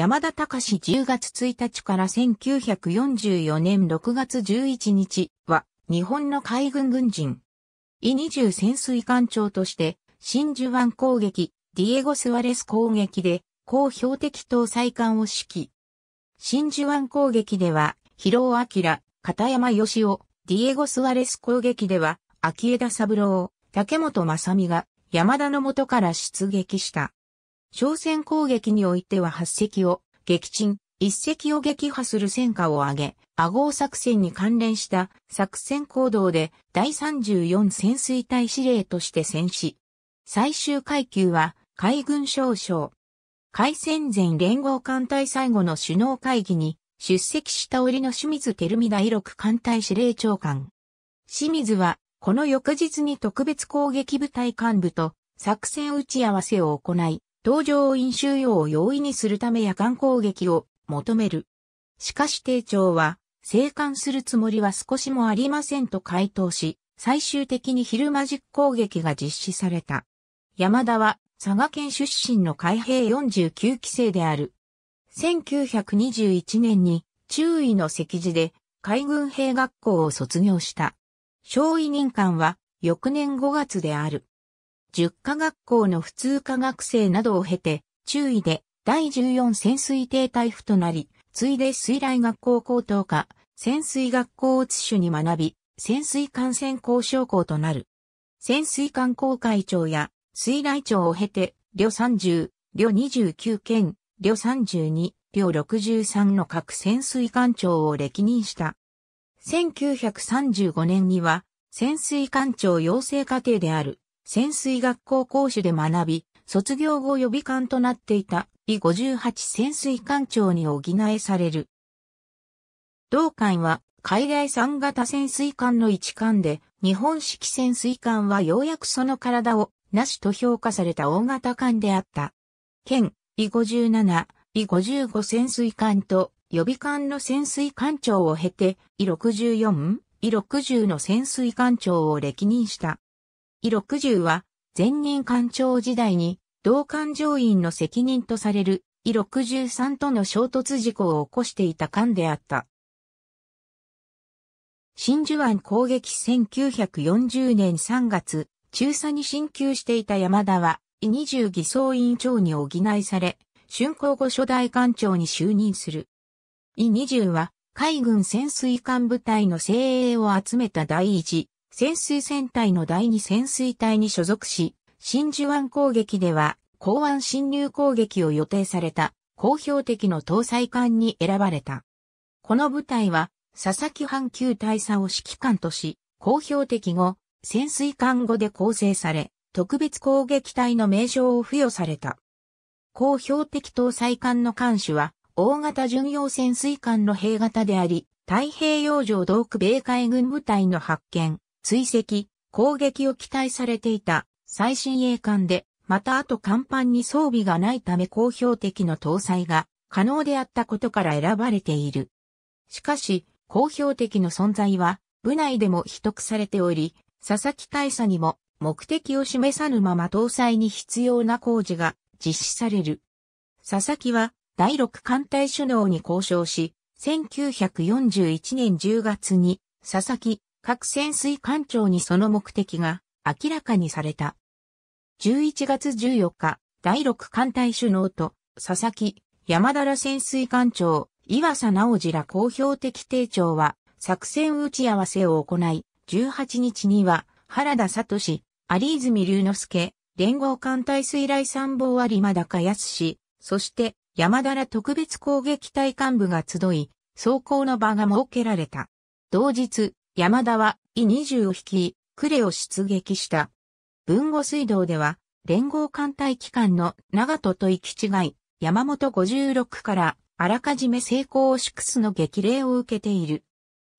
山田隆10月1日から1944年6月11日は日本の海軍軍人。イ20潜水艦長として真珠湾攻撃、ディエゴ・スワレス攻撃で高標的搭載艦を指揮。真珠湾攻撃では広尾明、片山義雄、ディエゴ・スワレス攻撃では秋枝三郎、竹本正美が山田の元から出撃した。商船攻撃においては8隻を撃沈、1隻を撃破する戦果を挙げ、アゴー作戦に関連した作戦行動で第34潜水隊司令として戦死。最終階級は海軍少将。海戦前連合艦隊最後の首脳会議に出席した折の清水照美第6艦隊司令長官。清水は、この翌日に特別攻撃部隊幹部と作戦打ち合わせを行い、登場飲酒用を容易にするため夜間攻撃を求める。しかし丁長は、生還するつもりは少しもありませんと回答し、最終的に昼間実攻撃が実施された。山田は、佐賀県出身の海兵49期生である。1921年に、中尉の席次で、海軍兵学校を卒業した。小委任官は、翌年5月である。10科学校の普通科学生などを経て、中位で第14潜水艇隊譜となり、ついで水雷学校高等科、潜水学校を津種に学び、潜水艦船交渉校となる。潜水艦航会長や水雷長を経て、両30、両29県、両32、両63の各潜水艦長を歴任した。1935年には、潜水艦長養成課程である潜水学校講師で学び、卒業後予備官となっていた第58潜水艦長に補えされる。同艦は海外産型潜水艦の一艦で、日本式潜水艦はようやくその体をなしと評価された大型艦であった。県、イ57、イ55潜水艦と予備艦の潜水艦長を経て、イ64、イ60の潜水艦長を歴任した。伊六十は、前任官庁時代に、同官上院の責任とされる、伊六十三との衝突事故を起こしていた官であった。真珠湾攻撃1940年3月、中佐に進級していた山田は、伊二十偽装委員長に補いされ、春光後初代艦長に就任する。伊二十は、海軍潜水艦部隊の精鋭を集めた第一、潜水船隊の第二潜水隊に所属し、真珠湾攻撃では、港湾侵入攻撃を予定された、公表的の搭載艦に選ばれた。この部隊は、佐々木阪急大佐を指揮官とし、公表的後、潜水艦後で構成され、特別攻撃隊の名称を付与された。公表的搭載艦の艦首は、大型巡洋潜水艦の兵型であり、太平洋上同区米海軍部隊の発見、追跡、攻撃を期待されていた最新鋭艦で、またあと甲板に装備がないため公表的の搭載が可能であったことから選ばれている。しかし、公表的の存在は部内でも秘匿されており、佐々木大佐にも目的を示さぬまま搭載に必要な工事が実施される。佐々木は第6艦隊首脳に交渉し、1941年10月に佐々木、各潜水艦長にその目的が明らかにされた。11月14日、第6艦隊首脳と佐々木、山田ら潜水艦長、岩佐直次ら公表的定長は作戦打ち合わせを行い、18日には原田聡、有泉龍之介、連合艦隊水雷参謀有馬高康そして山田ら特別攻撃隊幹部が集い、走行の場が設けられた。同日、山田は、イ20を率い、呉を出撃した。文後水道では、連合艦隊機関の長戸と行き違い、山本56からあらかじめ成功を祝すの激励を受けている。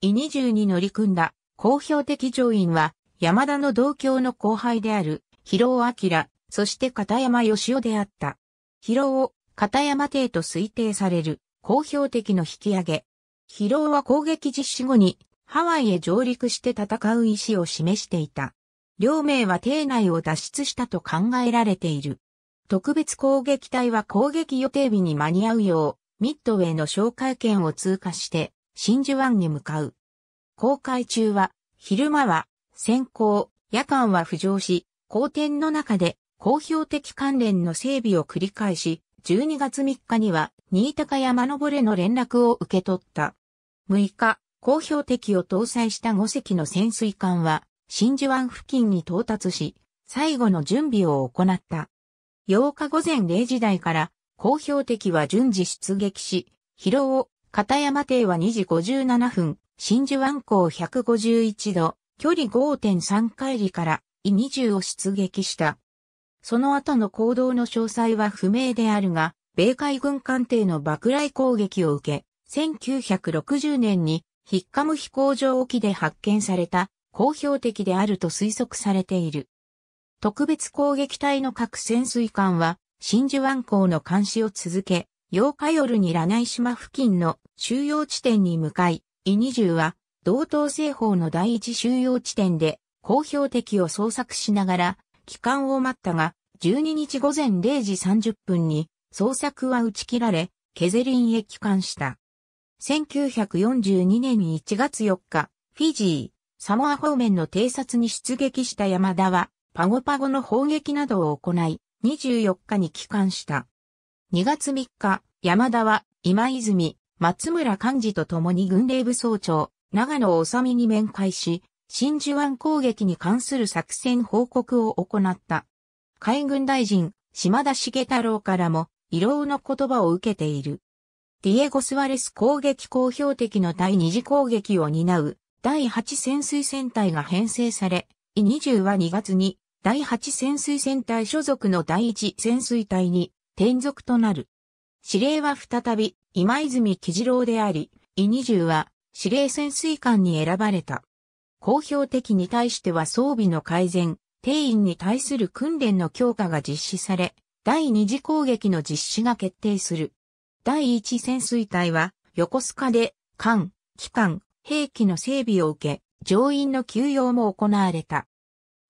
イ20に乗り組んだ公表的上院は山田の同郷の後輩である広尾明、そして片山義雄であった。広尾、片山帝と推定される公表的の引き上げ。広尾は攻撃実施後にハワイへ上陸して戦う意思を示していた。両名は艇内を脱出したと考えられている。特別攻撃隊は攻撃予定日に間に合うよう、ミッドウェイの哨戒圏を通過して、真珠湾に向かう。航海中は、昼間は、先行、夜間は浮上し、荒天の中で、公表的関連の整備を繰り返し、12月3日には、新高山登れの連絡を受け取った。6日、公標的を搭載した5隻の潜水艦は、真珠湾付近に到達し、最後の準備を行った。8日午前0時台から、公標的は順次出撃し、広尾、片山艇は2時57分、真珠湾港151度、距離5.3海里から E20 を出撃した。その後の行動の詳細は不明であるが、米海軍艦艇の爆雷攻撃を受け、1960年にヒッカム飛行場沖で発見された公表的であると推測されている。特別攻撃隊の各潜水艦は真珠湾港の監視を続け、8日夜にラナイ島付近の収容地点に向かい、イニュ0は同等西方の第一収容地点で公表的を捜索しながら帰還を待ったが、12日午前0時30分に捜索は打ち切られ、ケゼリンへ帰還した。1942年1月4日、フィジー、サモア方面の偵察に出撃した山田は、パゴパゴの砲撃などを行い、24日に帰還した。2月3日、山田は、今泉、松村幹事と共に軍令部総長、長野治に面会し、真珠湾攻撃に関する作戦報告を行った。海軍大臣、島田茂太郎からも、異論の言葉を受けている。ディエゴ・スワレス攻撃公標的の第二次攻撃を担う第8潜水戦隊が編成され、イ20は2月に第8潜水戦隊所属の第一潜水隊に転属となる。指令は再び今泉基次郎であり、イ20は指令潜水艦に選ばれた。公標的に対しては装備の改善、定員に対する訓練の強化が実施され、第二次攻撃の実施が決定する。第一潜水隊は、横須賀で、艦、機関、兵器の整備を受け、乗員の休養も行われた。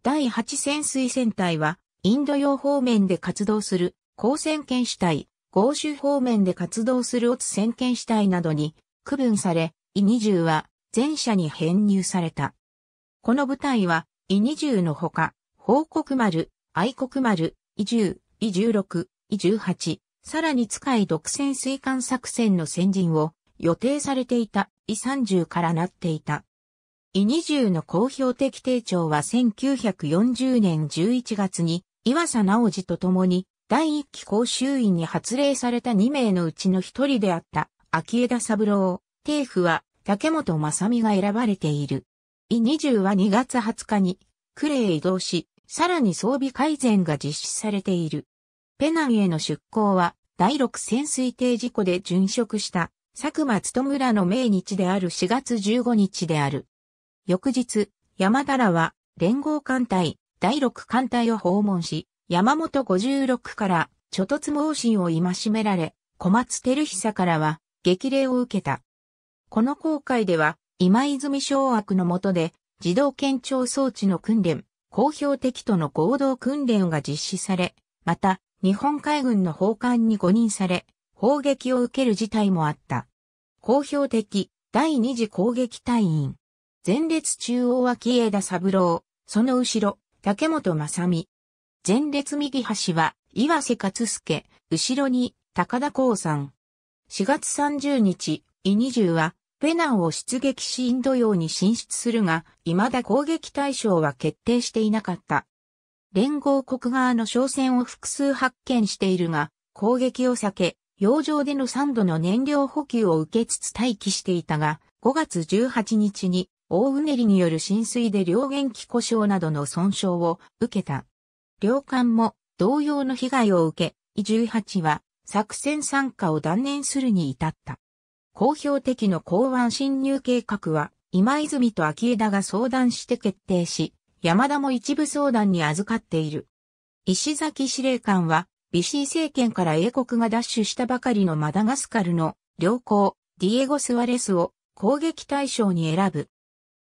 第八潜水船隊は、インド洋方面で活動する、高専検視隊、豪州方面で活動するオツ専検視隊などに、区分され、イ20は、全社に編入された。この部隊は、イ20のほか、報告丸、愛国丸、イ10、イ16、イ18、さらに使い独占水艦作戦の先陣を予定されていたイ30からなっていた。イ20の公表的定調は1940年11月に岩佐直治と共に第一期公衆院に発令された2名のうちの一人であった秋枝三郎、定府は竹本正美が選ばれている。イ20は2月20日にクレへ移動し、さらに装備改善が実施されている。ペナンへの出港は、第6潜水艇事故で殉職した、佐久間務らの命日である4月15日である。翌日、山田らは、連合艦隊、第6艦隊を訪問し、山本56から、諸突猛進を戒められ、小松照久からは、激励を受けた。この航海では、今泉掌悪の下で、自動検証装置の訓練、公表敵との合同訓練が実施され、また、日本海軍の砲艦に誤認され、砲撃を受ける事態もあった。公表的、第二次攻撃隊員。前列中央は木枝三郎、その後ろ、竹本正美。前列右端は、岩瀬勝助、後ろに、高田光さん。4月30日、イ20は、ェナンを出撃しインド洋に進出するが、未だ攻撃対象は決定していなかった。連合国側の商船を複数発見しているが、攻撃を避け、洋上での3度の燃料補給を受けつつ待機していたが、5月18日に大うねりによる浸水で両元機故障などの損傷を受けた。両艦も同様の被害を受け、18は作戦参加を断念するに至った。公表的の港湾侵入計画は今泉と秋枝が相談して決定し、山田も一部相談に預かっている。石崎司令官は、ビシー政権から英国が奪取したばかりのマダガスカルの良好ディエゴ・スワレスを攻撃対象に選ぶ。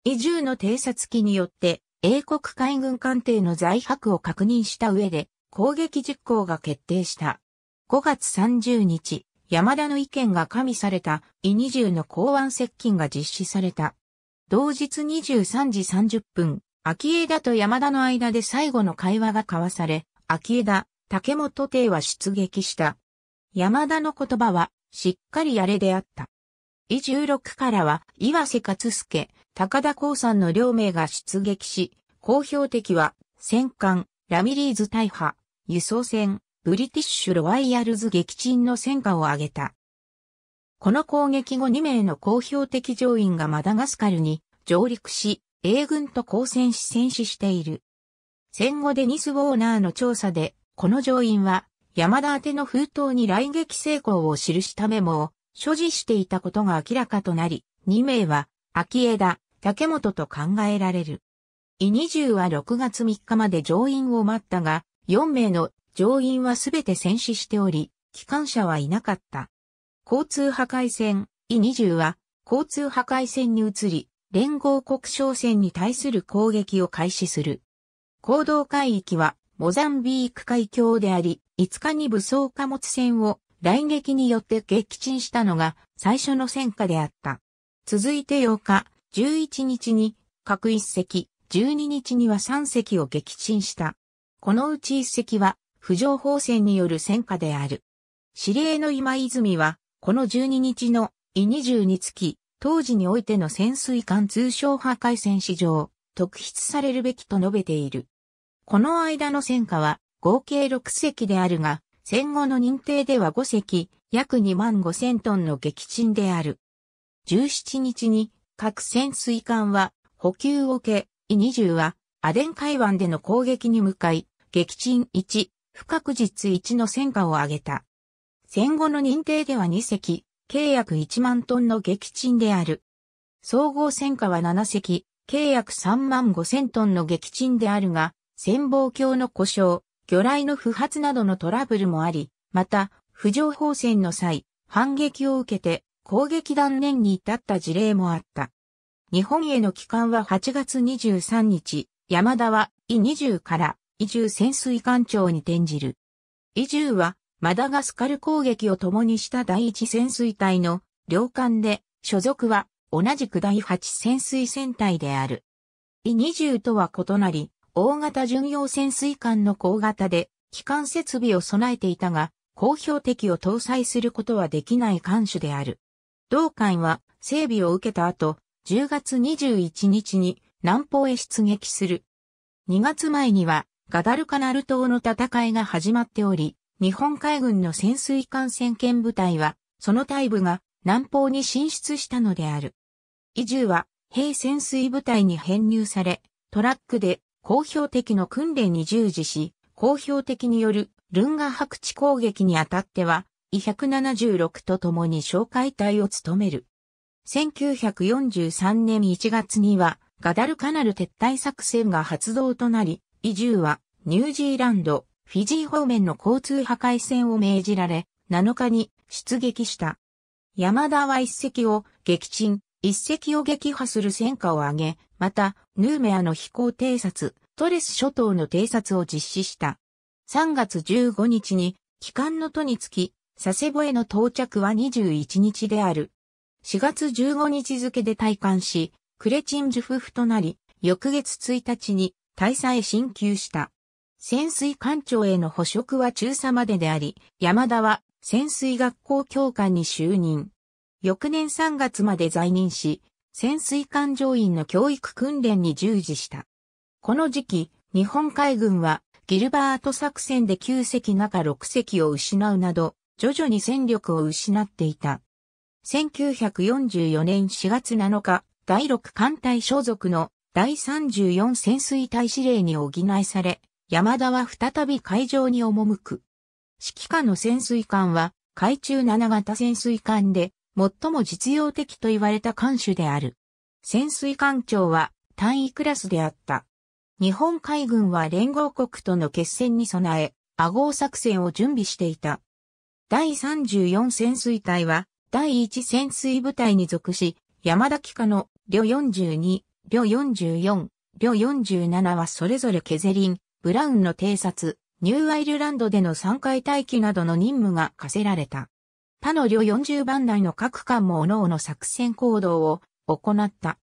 移住の偵察機によって英国海軍艦艇の在泊を確認した上で攻撃実行が決定した。5月30日、山田の意見が加味されたイ20の港湾接近が実施された。同日23時30分、秋枝と山田の間で最後の会話が交わされ、秋枝、竹本帝は出撃した。山田の言葉は、しっかりやれであった。伊16からは、岩瀬勝助、高田光さんの両名が出撃し、公表的は、戦艦、ラミリーズ大破、輸送船、ブリティッシュロワイヤルズ撃沈の戦果を挙げた。この攻撃後2名の公表的乗員がマダガスカルに上陸し、英軍と交戦し戦死している。戦後デニス・ウォーナーの調査で、この乗員は、山田宛ての封筒に来撃成功を記したメモを所持していたことが明らかとなり、2名は、秋枝、竹本と考えられる。イ20は6月3日まで乗員を待ったが、4名の乗員はすべて戦死しており、機関車はいなかった。交通破壊船、イ20は、交通破壊船に移り、連合国商船に対する攻撃を開始する。行動海域はモザンビーク海峡であり、5日に武装貨物船を来撃によって撃沈したのが最初の戦火であった。続いて8日、11日に各1隻、12日には3隻を撃沈した。このうち1隻は浮上砲船による戦火である。司令の今泉は、この12日の、イ22月、当時においての潜水艦通商破壊戦史上、特筆されるべきと述べている。この間の戦果は合計6隻であるが、戦後の認定では5隻、約2万5千トンの撃沈である。17日に各潜水艦は補給を受け、E20 はアデン海湾での攻撃に向かい、撃沈1、不確実1の戦果を挙げた。戦後の認定では2隻、計約1万トンの撃沈である。総合戦果は7隻、計約3万5千トンの撃沈であるが、潜望鏡の故障、魚雷の不発などのトラブルもあり、また、浮上砲戦の際、反撃を受けて攻撃断念に至った事例もあった。日本への帰還は8月23日、山田は、イ20から、移住潜水艦長に転じる。移住は、マダガスカル攻撃を共にした第一潜水隊の領艦で、所属は同じく第八潜水船隊である。e 20とは異なり、大型巡洋潜水艦の高型で、機関設備を備えていたが、公表的を搭載することはできない艦種である。同艦は整備を受けた後、10月21日に南方へ出撃する。2月前にはガダルカナル島の戦いが始まっており、日本海軍の潜水艦戦艦部隊は、その大部が南方に進出したのである。移住は、兵潜水部隊に編入され、トラックで公表的の訓練に従事し、公表的によるルンガ白地攻撃にあたっては、イ176と共に哨戒隊を務める。1943年1月には、ガダルカナル撤退作戦が発動となり、移住はニュージーランド、フィジー方面の交通破壊戦を命じられ、7日に出撃した。山田は一隻を撃沈、一隻を撃破する戦果を挙げ、また、ヌーメアの飛行偵察、トレス諸島の偵察を実施した。3月15日に、帰還の都につき、佐世保への到着は21日である。4月15日付で退官し、クレチンジュフフとなり、翌月1日に大佐へ進級した。潜水艦長への捕食は中佐までであり、山田は潜水学校教官に就任。翌年3月まで在任し、潜水艦乗員の教育訓練に従事した。この時期、日本海軍はギルバート作戦で9隻中6隻を失うなど、徐々に戦力を失っていた。1944年4月7日、第6艦隊所属の第34潜水隊司令に補いされ、山田は再び海上に赴く。指揮下の潜水艦は、海中7型潜水艦で、最も実用的と言われた艦種である。潜水艦長は単位クラスであった。日本海軍は連合国との決戦に備え、アゴ作戦を準備していた。第34潜水隊は、第1潜水部隊に属し、山田機下の両42、両44、両47はそれぞれケゼリン、ブラウンの偵察、ニューアイルランドでの3回待機などの任務が課せられた。他の両40番台の各艦も各々作戦行動を行った。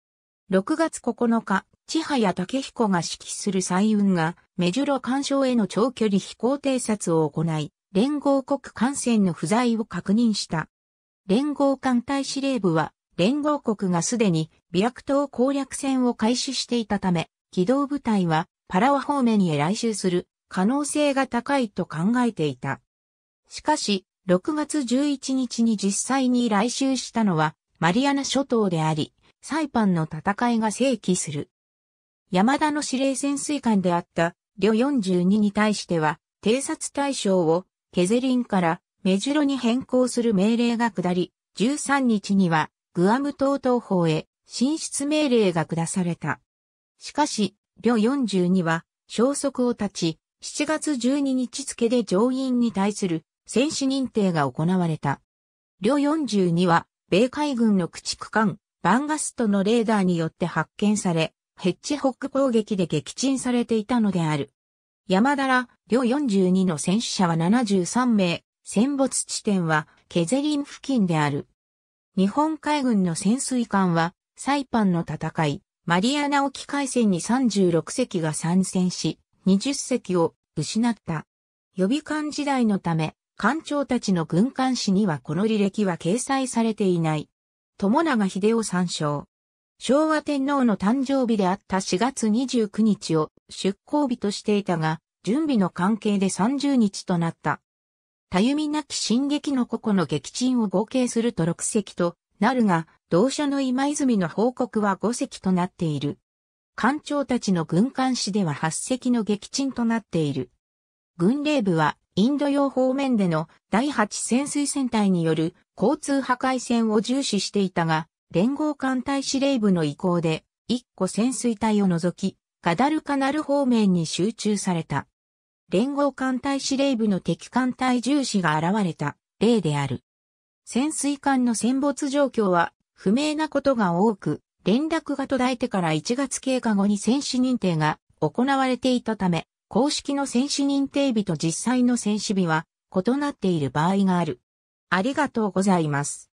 6月9日、千早武彦が指揮する彩雲が、メジュロ干渉への長距離飛行偵察を行い、連合国艦船の不在を確認した。連合艦隊司令部は、連合国がすでに、ビラク島攻略戦を開始していたため、機動部隊は、パラオ方面へ来襲する可能性が高いと考えていた。しかし、6月11日に実際に来襲したのはマリアナ諸島であり、サイパンの戦いが正規する。山田の司令潜水艦であった旅42に対しては、偵察対象をケゼリンからメジロに変更する命令が下り、13日にはグアム島東方へ進出命令が下された。しかし、両42は消息を絶ち、7月12日付で上院に対する戦死認定が行われた。両42は、米海軍の駆逐艦、バンガストのレーダーによって発見され、ヘッジホック攻撃で撃沈されていたのである。山田ら、両42の戦死者は73名、戦没地点は、ケゼリン付近である。日本海軍の潜水艦は、サイパンの戦い、マリアナ沖海戦に36隻が参戦し、20隻を失った。予備艦時代のため、艦長たちの軍艦史にはこの履歴は掲載されていない。友長秀夫参照。昭和天皇の誕生日であった4月29日を出港日としていたが、準備の関係で30日となった。たゆみなき進撃の個々の撃沈を合計すると6隻となるが、同社の今泉の報告は5隻となっている。艦長たちの軍艦誌では8隻の撃沈となっている。軍令部はインド洋方面での第8潜水戦隊による交通破壊戦を重視していたが、連合艦隊司令部の意向で、1個潜水隊を除き、ガダルカナル方面に集中された。連合艦隊司令部の敵艦隊重視が現れた例である。潜水艦の戦没状況は不明なことが多く、連絡が途絶えてから1月経過後に選手認定が行われていたため、公式の選手認定日と実際の選手日は異なっている場合がある。ありがとうございます。